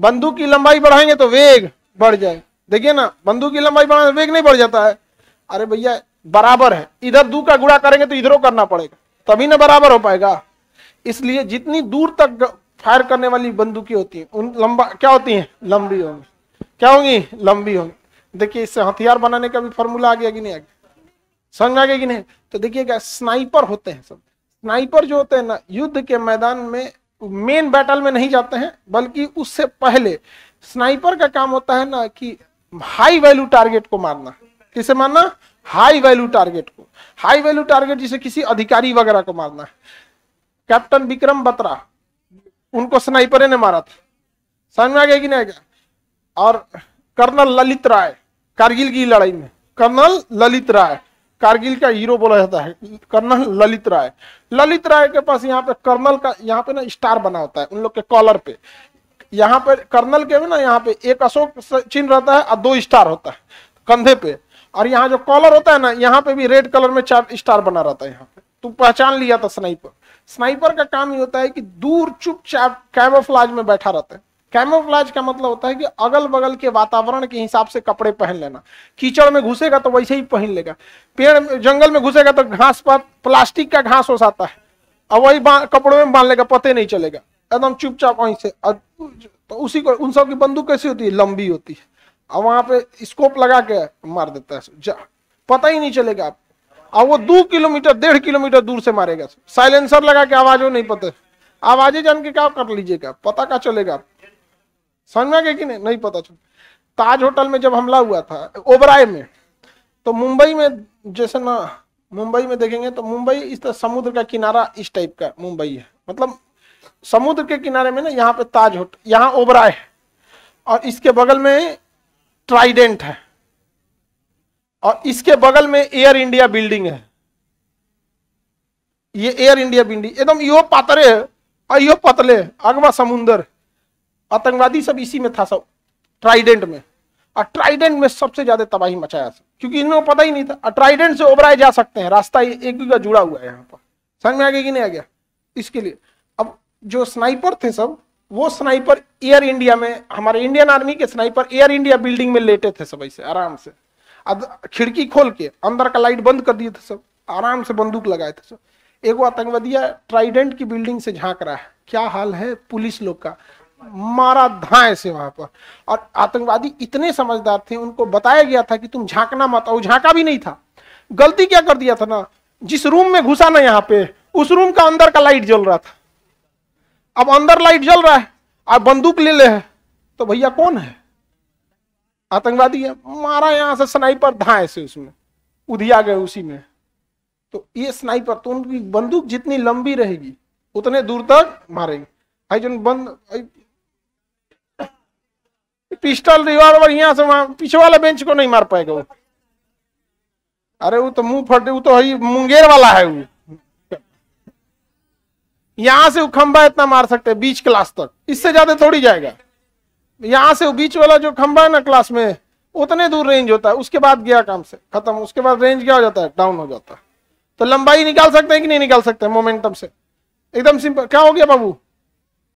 बंदूक की लंबाई बढ़ाएंगे तो वेग बढ़ जाए देखिए ना बंदूक की लंबाई बढ़ाने वेग नहीं बढ़ जाता है अरे भैया बराबर है इधर दू का गुड़ा करेंगे तो इधरों करना पड़ेगा तभी ना बराबर हो पाएगा इसलिए जितनी दूर तक फायर करने वाली बंदूकें होती हैं उन लंबा क्या होती हैं लंबी होंगी क्या होंगी लंबी होंगी देखिए इससे हथियार बनाने का भी फॉर्मूला आ गया कि नहीं आ गया समझ आ गया कि नहीं तो देखिए क्या स्नाइपर होते हैं सब स्नाइपर जो होते हैं ना युद्ध के मैदान में मेन बैटल में नहीं जाते हैं बल्कि उससे पहले स्नाइपर का काम होता है ना कि हाई वैल्यू टारगेट को मारना किसे मारना हाई वैल्यू टारगेट को हाई वैल्यू टारगेट जिसे किसी अधिकारी वगैरह को मारना कैप्टन विक्रम बत्रा उनको स्नाइपर ने मारा था समझ में आ गया कि नहीं गया और कर्नल ललित राय कारगिल की लड़ाई में कर्नल ललित राय कारगिल का हीरो बोला जाता है कर्नल ललित राय ललित राय के पास यहाँ पे कर्नल का यहाँ पे ना स्टार बना होता है उन लोग के कॉलर पे यहाँ पे कर्नल के भी ना यहाँ पे एक अशोक चिन्ह रहता है और दो स्टार होता है कंधे पे और यहाँ जो कॉलर होता है ना यहाँ पे भी रेड कलर में चार स्टार बना रहता है यहाँ पे तू पहचान लिया था स्नाइपर स्नाइपर का काम ये होता है कि दूर चुपचाप कैमोफ्लाज में बैठा रहता है कैमोफ्लाज का मतलब होता है कि अगल बगल के वातावरण के हिसाब से कपड़े पहन लेना कीचड़ में घुसेगा तो वैसे ही पहन लेगा पेड़ जंगल में घुसेगा तो घास पर प्लास्टिक का घास हो जाता है और वही कपड़ों में बांध लेगा पते नहीं चलेगा एकदम चुपचाप वहीं से तो उसी को उन सब की बंदूक कैसी होती है लंबी होती है और वहां पे स्कोप लगा के मार देता है पता ही नहीं चलेगा आप और वो दो किलोमीटर डेढ़ किलोमीटर दूर से मारेगा साइलेंसर लगा के आवाजों नहीं पता आवाजें जान के क्या कर लीजिएगा पता क्या चलेगा आप समझ में आ गया कि नहीं नहीं पता चल ताज होटल में जब हमला हुआ था ओबराय में तो मुंबई में जैसे ना मुंबई में देखेंगे तो मुंबई इस तरह समुद्र का किनारा इस टाइप का मुंबई है मतलब समुद्र के किनारे में ना यहाँ पे ताज होटल यहाँ ओबराय है और इसके बगल में ट्राइडेंट है और इसके बगल में एयर इंडिया बिल्डिंग है ये एयर इंडिया बिल्डिंग एकदम यो पातरे है और यो पतले अगवा समुंदर आतंकवादी सब इसी में था सब ट्राइडेंट में और ट्राइडेंट में सबसे ज्यादा तबाही मचाया सब क्योंकि इन्होंने पता ही नहीं था ट्राइडेंट से उबराए जा सकते हैं रास्ता एक ही जुड़ा हुआ है यहाँ पर समझ में आ गया कि नहीं आ गया इसके लिए अब जो स्नाइपर थे सब वो स्नाइपर एयर इंडिया में हमारे इंडियन आर्मी के स्नाइपर एयर इंडिया बिल्डिंग में लेटे थे सब ऐसे आराम से खिड़की खोल के अंदर का लाइट बंद कर दिए थे सब आराम से बंदूक लगाए थे सब एगो आतंकवादिया ट्राइडेंट की बिल्डिंग से झांक रहा है क्या हाल है पुलिस लोग का मारा धाए से वहां पर और आतंकवादी इतने समझदार थे उनको बताया गया था कि तुम झांकना मत और झांका भी नहीं था गलती क्या कर दिया था ना जिस रूम में घुसा ना यहाँ पे उस रूम का अंदर का लाइट जल रहा था अब अंदर लाइट जल रहा है और बंदूक ले ले है तो भैया कौन है आतंकवादी है मारा यहां से स्नाइपर धाए से उसमें उधिया गए उसी में तो ये स्नाइपर तो उनकी बंदूक जितनी लंबी रहेगी उतने दूर तक मारेंगे भाई जो बंद पिस्टल रिवॉल्वर यहाँ से वहां पीछे वाला बेंच को नहीं मार पाएगा वो अरे वो तो मुंह फट वो तो है मुंगेर वाला है वो यहां से वो खंबा इतना मार सकते हैं बीच क्लास तक इससे ज्यादा थोड़ी जाएगा यहां से वो बीच वाला जो खंबा है ना क्लास में उतने दूर रेंज होता है उसके बाद गया काम से खत्म उसके बाद रेंज क्या हो जाता है डाउन हो जाता है तो लंबाई निकाल सकते हैं कि नहीं निकाल सकते मोमेंटम से एकदम सिंपल क्या हो गया बाबू